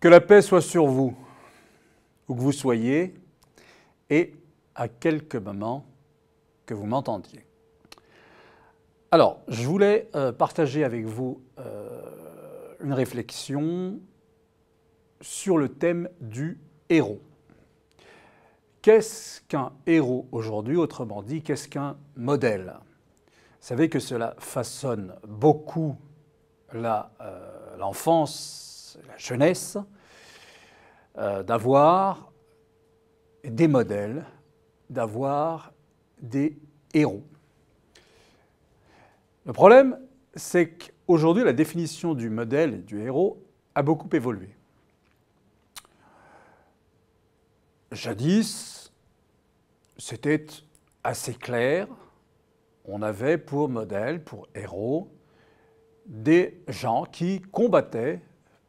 Que la paix soit sur vous, où que vous soyez, et à quelques moments que vous m'entendiez. Alors, je voulais euh, partager avec vous euh, une réflexion sur le thème du héros. Qu'est-ce qu'un héros aujourd'hui Autrement dit, qu'est-ce qu'un modèle savez que cela façonne beaucoup euh, l'enfance, la, jeunesse, euh, d'avoir des modèles, d'avoir des héros. Le problème, c'est qu'aujourd'hui, la définition du modèle et du héros a beaucoup évolué. Jadis, c'était assez clair, on avait pour modèle, pour héros, des gens qui combattaient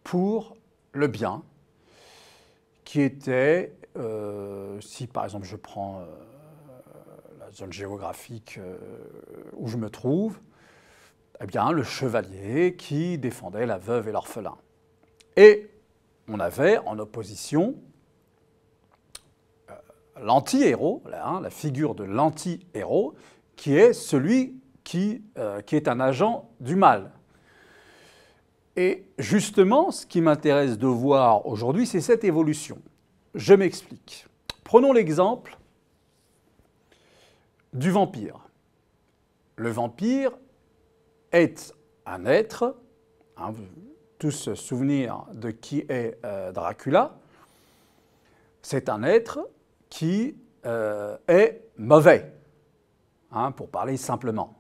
pour le bien, qui étaient, euh, si par exemple je prends euh, la zone géographique euh, où je me trouve, eh bien le chevalier qui défendait la veuve et l'orphelin. Et on avait en opposition l'anti-héros, hein, la figure de l'anti-héros, qui est celui qui, euh, qui est un agent du mal. Et justement, ce qui m'intéresse de voir aujourd'hui, c'est cette évolution. Je m'explique. Prenons l'exemple du vampire. Le vampire est un être, hein, tous se souvenir de qui est euh, Dracula, c'est un être qui euh, est mauvais. Hein, pour parler simplement.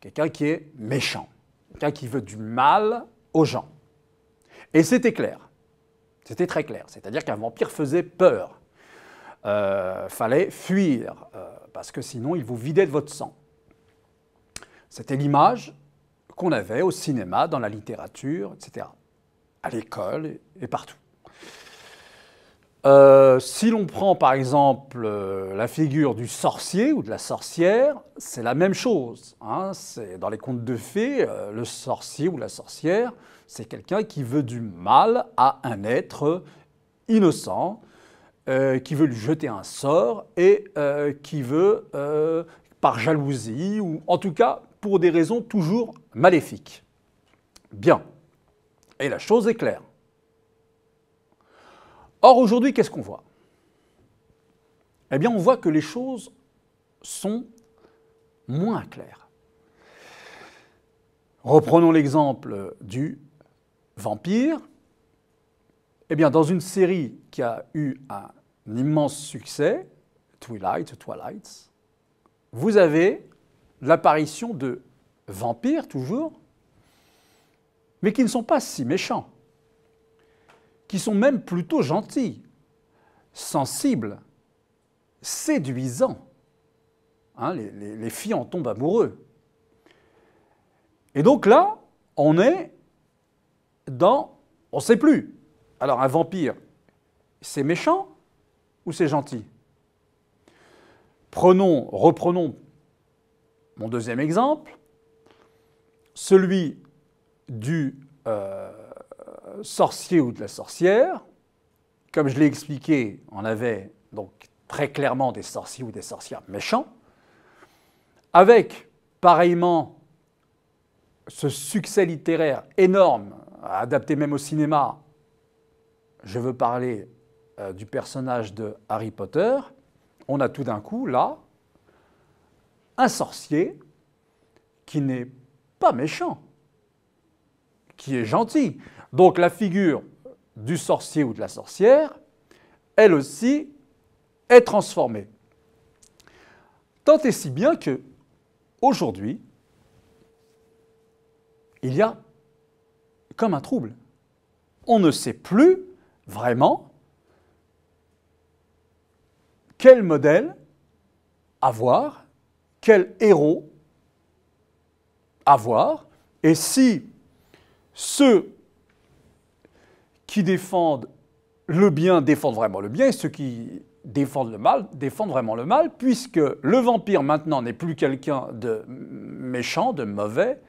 Quelqu'un qui est méchant, quelqu'un qui veut du mal aux gens. Et c'était clair, c'était très clair, c'est-à-dire qu'un vampire faisait peur. Euh, fallait fuir, euh, parce que sinon il vous vidait de votre sang. C'était l'image qu'on avait au cinéma, dans la littérature, etc., à l'école et partout. Euh, si l'on prend par exemple euh, la figure du sorcier ou de la sorcière, c'est la même chose. Hein. Dans les contes de fées, euh, le sorcier ou la sorcière, c'est quelqu'un qui veut du mal à un être innocent, qui veut lui jeter un sort et qui veut, par jalousie ou en tout cas pour des raisons toujours maléfiques. Bien. Et la chose est claire. Or, aujourd'hui, qu'est-ce qu'on voit Eh bien, on voit que les choses sont moins claires. Reprenons l'exemple du vampire. Eh bien, dans une série qui a eu un immense succès, Twilight, Twilight, vous avez l'apparition de vampires toujours, mais qui ne sont pas si méchants qui sont même plutôt gentils, sensibles, séduisants. Hein, les, filles en tombent amoureux. Et donc là, on est dans... On ne sait plus. Alors un vampire, c'est méchant ou c'est gentil Prenons, reprenons mon deuxième exemple, celui du euh, sorcier ou de la sorcière. Comme je l'ai expliqué, on avait donc très clairement des sorciers ou des sorcières méchants, avec pareillement ce succès littéraire énorme, adapté même au cinéma. Je veux parler euh, du personnage de Harry Potter. On a tout d'un coup, là, un sorcier qui n'est pas méchant, qui est gentil. Donc la figure du sorcier ou de la sorcière, elle aussi, est transformée. Tant et si bien que aujourd'hui, il y a comme un trouble. On ne sait plus vraiment quel modèle avoir, quel héros avoir, et si ce qui défendent le bien défendent vraiment le bien et ceux qui défendent le mal défendent vraiment le mal, puisque le vampire maintenant n'est plus quelqu'un de méchant, de mauvais,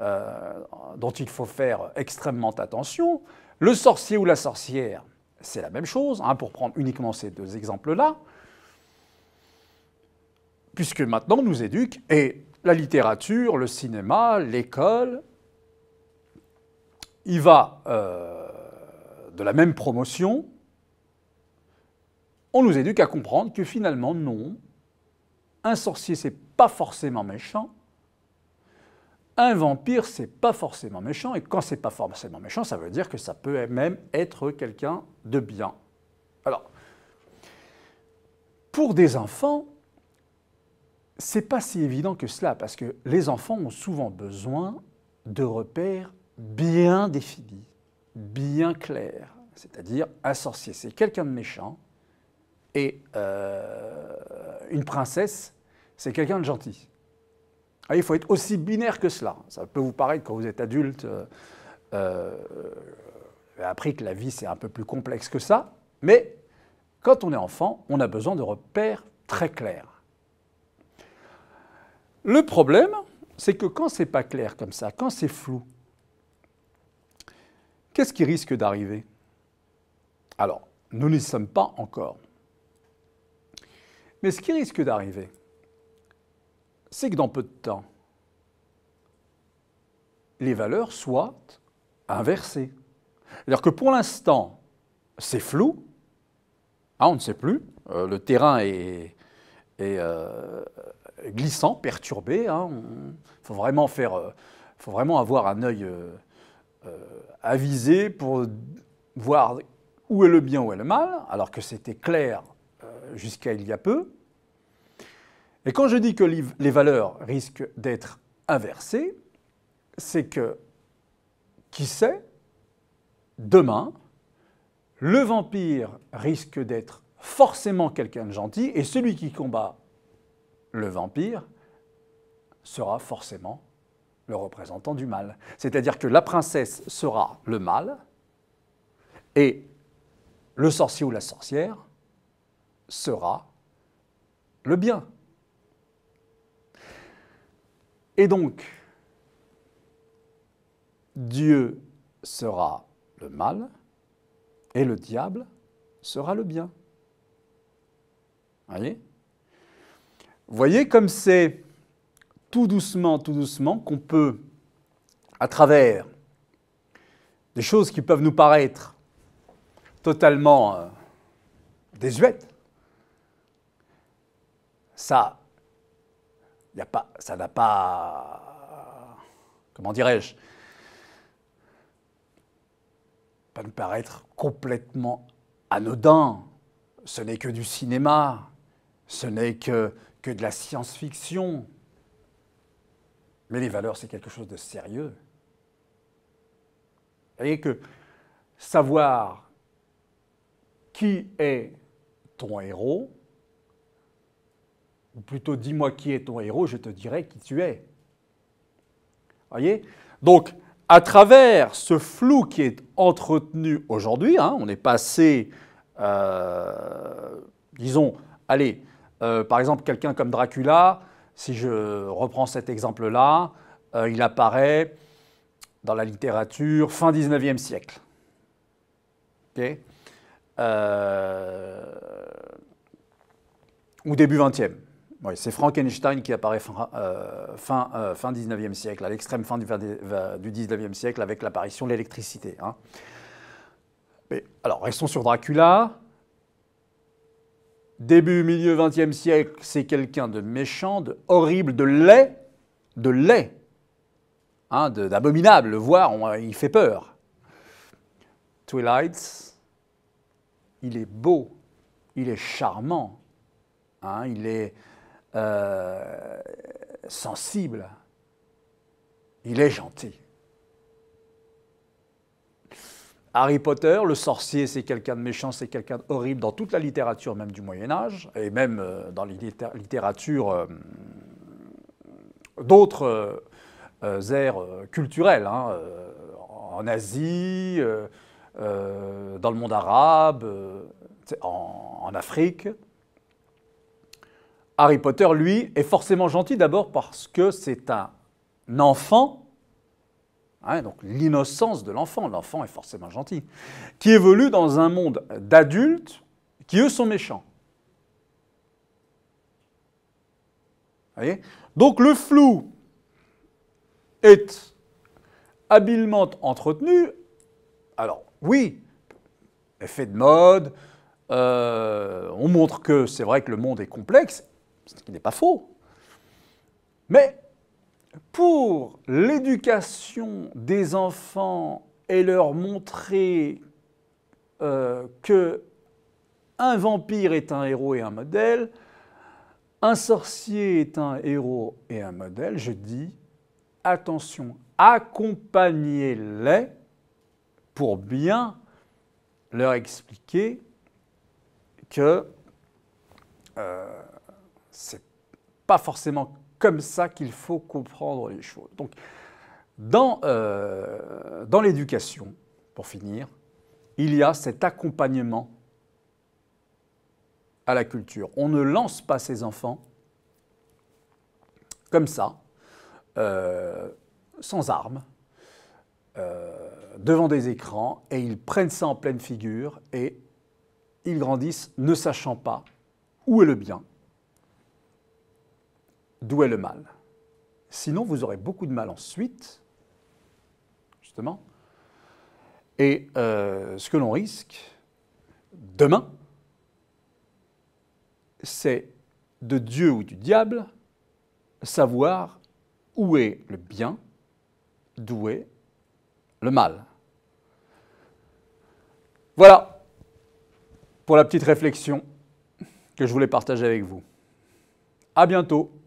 euh, dont il faut faire extrêmement attention. Le sorcier ou la sorcière, c'est la même chose, hein, pour prendre uniquement ces deux exemples-là, puisque maintenant on nous éduque, et la littérature, le cinéma, l'école, il va... Euh, de la même promotion, on nous éduque à comprendre que finalement, non, un sorcier, c'est pas forcément méchant, un vampire, c'est pas forcément méchant, et quand c'est pas forcément méchant, ça veut dire que ça peut même être quelqu'un de bien. Alors, pour des enfants, c'est pas si évident que cela, parce que les enfants ont souvent besoin de repères bien définis bien clair, c'est-à-dire un sorcier, c'est quelqu'un de méchant, et euh, une princesse, c'est quelqu'un de gentil. Ah, il faut être aussi binaire que cela. Ça peut vous paraître, quand vous êtes adulte, euh, euh, appris que la vie, c'est un peu plus complexe que ça, mais quand on est enfant, on a besoin de repères très clairs. Le problème, c'est que quand c'est pas clair comme ça, quand c'est flou, Qu'est-ce qui risque d'arriver Alors, nous n'y sommes pas encore. Mais ce qui risque d'arriver, c'est que dans peu de temps, les valeurs soient inversées. Alors que pour l'instant, c'est flou, ah, on ne sait plus, euh, le terrain est, euh, glissant, perturbé, il hein. faut, vraiment euh, faut vraiment avoir un œil euh, avisé pour voir où est le bien, où est le mal, alors que c'était clair euh, jusqu'à il y a peu. Et quand je dis que les valeurs risquent d'être inversées, c'est que, qui sait, demain, le vampire risque d'être forcément quelqu'un de gentil, et celui qui combat le vampire sera forcément le représentant du mal. C'est-à-dire que la princesse sera le mal et le sorcier ou la sorcière sera le bien. Et donc, Dieu sera le mal et le diable sera le bien. Voyez Voyez comme c'est tout doucement, tout doucement, qu'on peut, à travers des choses qui peuvent nous paraître totalement euh, désuètes, ça, pas, ça n'a pas, comment dirais-je, pas nous paraître complètement anodin. Ce n'est que du cinéma, ce n'est que de la science-fiction, mais les valeurs, c'est quelque chose de sérieux. Vous voyez que savoir qui est ton héros, ou plutôt dis-moi qui est ton héros, je te dirai qui tu es. Vous voyez Donc, à travers ce flou qui est entretenu aujourd'hui, hein, on est passé, euh, disons, allez, euh, par exemple, quelqu'un comme Dracula, si je reprends cet exemple-là, euh, il apparaît dans la littérature fin 19e siècle. Euh, ou début 20e. c'est Frankenstein qui apparaît fin, 19e euh, siècle, à l'extrême fin du, XIXe 19e siècle, avec l'apparition de l'électricité. Hein. alors, restons sur Dracula. Début, milieu, 20e siècle, c'est quelqu'un de méchant, de horrible, de laid, de laid, hein, d'abominable, voire il fait peur. Twilight, il est beau, il est charmant, hein, il est euh, sensible, il est gentil. Harry Potter, le sorcier, c'est quelqu'un de méchant, c'est quelqu'un d'horrible dans toute la littérature même du Moyen Âge, et même euh, dans les littérature euh, d'autres euh, aires culturelles, hein, en Asie, dans le monde arabe, en Afrique. Harry Potter, lui, est forcément gentil d'abord parce que c'est un enfant Hein, donc l'innocence de l'enfant, l'enfant est forcément gentil, qui évolue dans un monde d'adultes qui, eux, sont méchants. donc le flou est habilement entretenu. Alors oui, effet de mode, euh, on montre que c'est vrai que le monde est complexe, ce qui n'est pas faux. Mais pour l'éducation des enfants et leur montrer euh, que un vampire est un héros et un modèle, un sorcier est un héros et un modèle, je dis attention, accompagnez-les pour bien leur expliquer que euh, c'est pas forcément comme ça qu'il faut comprendre les choses. Donc, dans, euh, dans l'éducation, pour finir, il y a cet accompagnement à la culture. On ne lance pas ses enfants comme ça, euh, sans armes, euh, devant des écrans, et ils prennent ça en pleine figure, et ils grandissent ne sachant pas où est le bien d'où est le mal. Sinon, vous aurez beaucoup de mal ensuite, justement. Et euh, ce que l'on risque demain, c'est de Dieu ou du diable savoir où est le bien, d'où est le mal. Voilà pour la petite réflexion que je voulais partager avec vous. À bientôt.